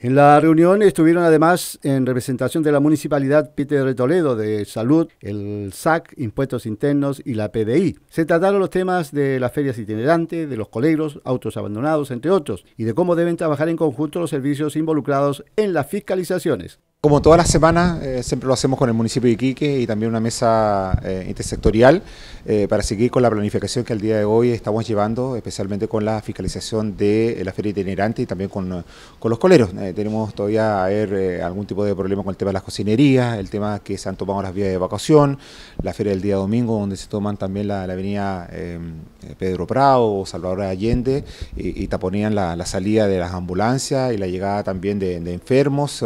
En la reunión estuvieron además en representación de la Municipalidad Peter de Toledo de Salud, el SAC, Impuestos Internos y la PDI. Se trataron los temas de las ferias itinerantes, de los colegros, autos abandonados, entre otros, y de cómo deben trabajar en conjunto los servicios involucrados en las fiscalizaciones. Como todas las semanas, eh, siempre lo hacemos con el municipio de Iquique y también una mesa eh, intersectorial eh, para seguir con la planificación que al día de hoy estamos llevando, especialmente con la fiscalización de la feria itinerante y también con, los coleros. tenemos todavía algún tipo de problema con el tema de las cocinerías, el tema que se han tomado las vías de evacuación, la feria del día domingo donde se toman también la, avenida Pedro Prado o Salvador Allende y, taponían la, salida de las ambulancias y la llegada también de, enfermos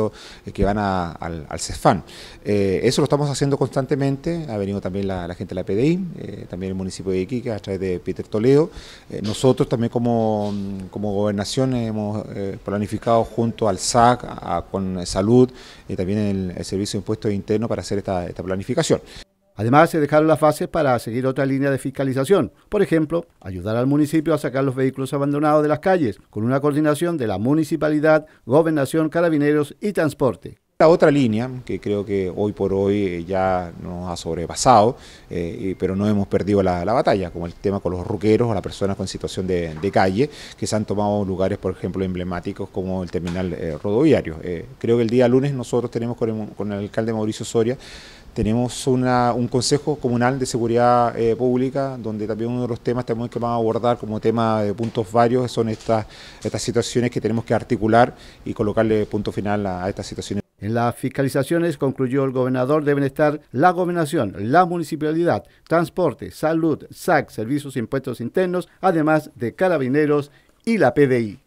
que van a al, CESFAN. Eh, eso lo estamos haciendo constantemente, ha venido también la, gente de la PDI, eh, también el municipio de Iquique a través de Peter Toledo. Eh, nosotros también como, mm, como gobernación hemos planificado junto al SAC, con Salud y también el, Servicio de Impuestos Internos para hacer esta, planificación. Además, se dejaron las bases para seguir otra línea de fiscalización. Por ejemplo, ayudar al municipio a sacar los vehículos abandonados de las calles, con una coordinación de la municipalidad, gobernación, carabineros y transporte otra línea, que creo que hoy por hoy eh, ya nos ha sobrepasado, eh, pero no hemos perdido la, batalla, como el tema con los ruqueros o las personas con situación de, calle, que se han tomado lugares, por ejemplo, emblemáticos como el terminal eh, rodoviario. creo que el día lunes nosotros tenemos con el, alcalde Mauricio Soria tenemos un Consejo Comunal de Seguridad Pública, donde también uno de los temas tenemos que vamos a abordar como tema de puntos varios son estas, estas situaciones que tenemos que articular y colocarle punto final a estas situaciones. En las fiscalizaciones concluyó el gobernador deben estar la gobernación, la municipalidad, transporte, salud, SAC, servicios e impuestos internos, además de carabineros y la PDI.